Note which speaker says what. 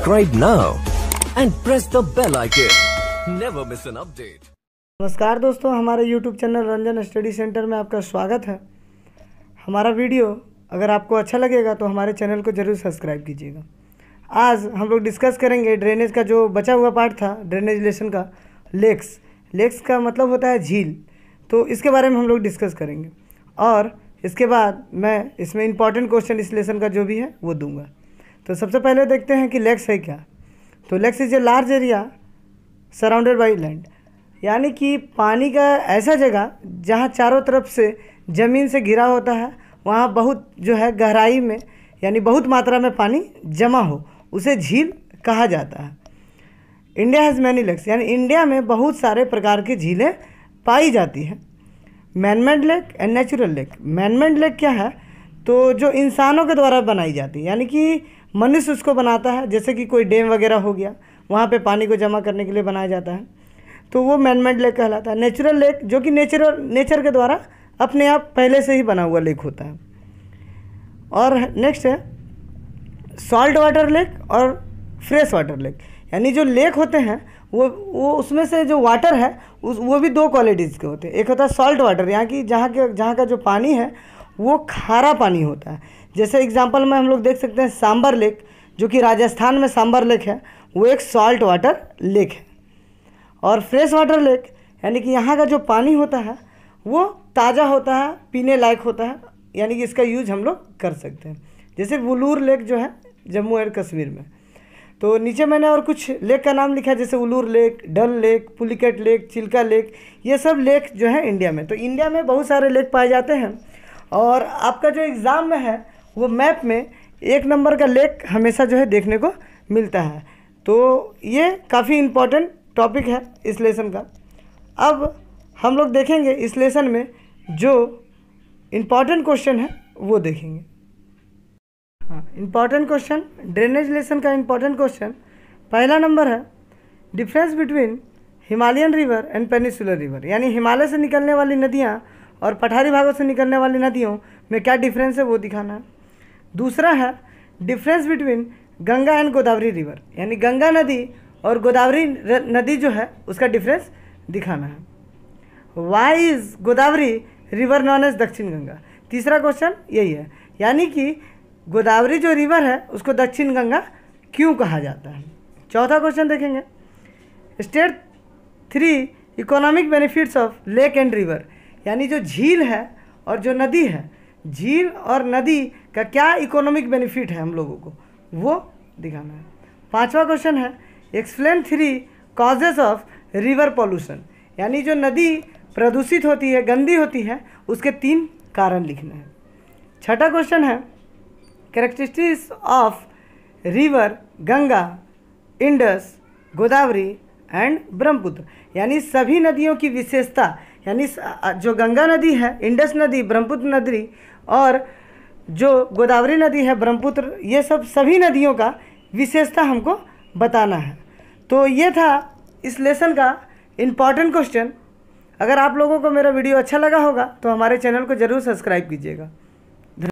Speaker 1: Subscribe now and press the bell icon. Never miss an update. नमस्कार दोस्तों हमारे YouTube channel Ranjan study centre में आपका स्वागत है हमारा वीडियो अगर आपको अच्छा लगेगा तो हमारे चैनल को ज़रूर सब्सक्राइब कीजिएगा आज हम लोग डिस्कस करेंगे ड्रेनेज का जो बचा हुआ पार्ट था ड्रेनेज लेसन का लेक्स लेक्स का मतलब होता है झील तो इसके बारे में हम लोग डिस्कस करेंगे और इसके बाद मैं इसमें इम्पॉर्टेंट क्वेश्चन इस लेसन का जो भी है वो दूंगा तो सबसे पहले देखते हैं कि लेक्स है क्या तो lakes is a large area surrounded by land यानी कि पानी का ऐसा जगह जहाँ चारों तरफ से ज़मीन से घिरा होता है वहाँ बहुत जो है गहराई में यानी बहुत मात्रा में पानी जमा हो उसे झील कहा जाता है इंडिया हैज़ मैनी लेक्स यानी इंडिया में बहुत सारे प्रकार की झीलें पाई जाती हैं manmade lake and natural lake manmade lake क्या है तो जो इंसानों के द्वारा बनाई जाती है यानी कि मनुष्य उसको बनाता है जैसे कि कोई डैम वगैरह हो गया वहाँ पे पानी को जमा करने के लिए बनाया जाता है तो वो मैनमेड लेक कहलाता है नेचुरल लेक जो कि नेचुरल नेचर के द्वारा अपने आप पहले से ही बना हुआ लेक होता है और नेक्स्ट है सॉल्ट वाटर लेक और फ्रेश वाटर लेक यानी जो लेक होते हैं वो वो उसमें से जो वाटर है उस वो भी दो क्वालिटीज़ के होते हैं एक होता है सॉल्ट वाटर यहाँ की जहाँ के जहाँ का जो पानी है वो खारा पानी होता है जैसे एग्जाम्पल में हम लोग देख सकते हैं सांबर लेक जो कि राजस्थान में सांबर लेक है वो एक सॉल्ट वाटर लेक है और फ्रेश वाटर लेक यानी कि यहाँ का जो पानी होता है वो ताज़ा होता है पीने लायक होता है यानी कि इसका यूज हम लोग कर सकते हैं जैसे वलूर लेक जो है जम्मू एंड कश्मीर में तो नीचे मैंने और कुछ लेक का नाम लिखा है जैसे Wular lake Dal lake Pulicat lake Chilka lake ये सब लेक जो है इंडिया में तो इंडिया में बहुत सारे लेक पाए जाते हैं और आपका जो एग्ज़ाम में है वो मैप में एक नंबर का लेक हमेशा जो है देखने को मिलता है तो ये काफ़ी इम्पोर्टेंट टॉपिक है इस लेसन का अब हम लोग देखेंगे इस लेसन में जो इम्पॉर्टेंट क्वेश्चन है वो देखेंगे हाँ इम्पॉर्टेंट क्वेश्चन ड्रेनेज लेसन का इम्पॉर्टेंट क्वेश्चन पहला नंबर है difference between Himalayan river and peninsular river यानी हिमालय से निकलने वाली नदियाँ और पठारी भागों से निकलने वाली नदियों में क्या डिफरेंस है वो दिखाना है दूसरा है difference between Ganga and Godavari river यानी गंगा नदी और गोदावरी नदी जो है उसका डिफरेंस दिखाना है why is Godavari river known as Dakshin Ganga तीसरा क्वेश्चन यही है यानी कि गोदावरी जो रिवर है उसको दक्षिण गंगा क्यों कहा जाता है चौथा क्वेश्चन देखेंगे state three economic benefits of lake and river यानी जो झील है और जो नदी है झील और नदी का क्या इकोनॉमिक बेनिफिट है हम लोगों को वो दिखाना है पांचवा क्वेश्चन है explain three causes of river pollution यानी जो नदी प्रदूषित होती है गंदी होती है उसके तीन कारण लिखना है छठा क्वेश्चन है characteristics of river Ganga Indus Godavari and Brahmaputra यानी सभी नदियों की विशेषता यानी जो गंगा नदी है इंडस नदी ब्रह्मपुत्र नदी और जो गोदावरी नदी है ब्रह्मपुत्र ये सब सभी नदियों का विशेषता हमको बताना है तो ये था इस लेसन का इम्पॉर्टेंट क्वेश्चन अगर आप लोगों को मेरा वीडियो अच्छा लगा होगा तो हमारे चैनल को ज़रूर सब्सक्राइब कीजिएगा